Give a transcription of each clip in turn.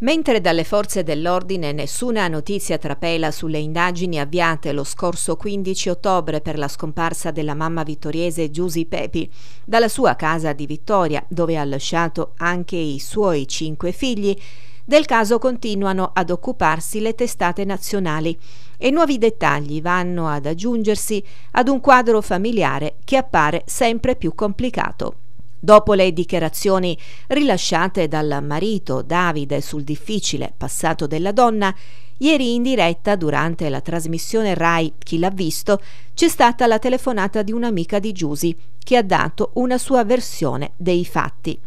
Mentre dalle forze dell'ordine nessuna notizia trapela sulle indagini avviate lo scorso 15 ottobre per la scomparsa della mamma vittoriese Giusy Pepi dalla sua casa di Vittoria, dove ha lasciato anche i suoi cinque figli, del caso continuano ad occuparsi le testate nazionali e nuovi dettagli vanno ad aggiungersi ad un quadro familiare che appare sempre più complicato. Dopo le dichiarazioni rilasciate dal marito Davide sul difficile passato della donna, ieri in diretta durante la trasmissione Rai Chi l'ha visto c'è stata la telefonata di un'amica di Giusi che ha dato una sua versione dei fatti.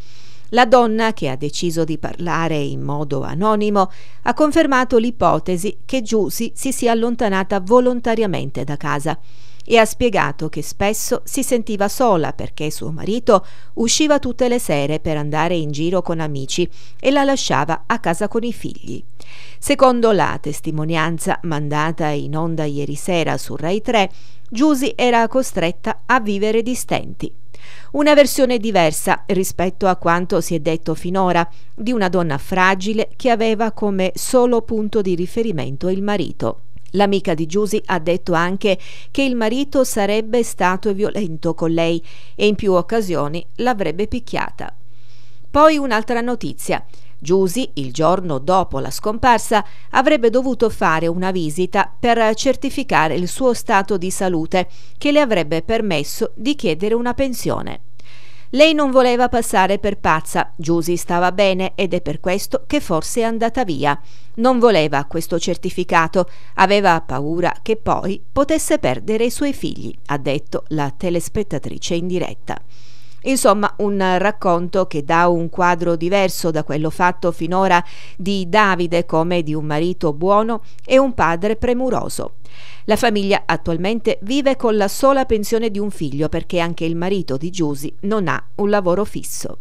La donna, che ha deciso di parlare in modo anonimo, ha confermato l'ipotesi che Giusy si sia allontanata volontariamente da casa e ha spiegato che spesso si sentiva sola perché suo marito usciva tutte le sere per andare in giro con amici e la lasciava a casa con i figli. Secondo la testimonianza mandata in onda ieri sera su Rai 3, Giusy era costretta a vivere di stenti. Una versione diversa rispetto a quanto si è detto finora di una donna fragile che aveva come solo punto di riferimento il marito. L'amica di Giusy ha detto anche che il marito sarebbe stato violento con lei e in più occasioni l'avrebbe picchiata. Poi un'altra notizia. Giusy, il giorno dopo la scomparsa, avrebbe dovuto fare una visita per certificare il suo stato di salute, che le avrebbe permesso di chiedere una pensione. Lei non voleva passare per pazza, Giusy stava bene ed è per questo che forse è andata via. Non voleva questo certificato, aveva paura che poi potesse perdere i suoi figli, ha detto la telespettatrice in diretta. Insomma, un racconto che dà un quadro diverso da quello fatto finora di Davide come di un marito buono e un padre premuroso. La famiglia attualmente vive con la sola pensione di un figlio perché anche il marito di Giusy non ha un lavoro fisso.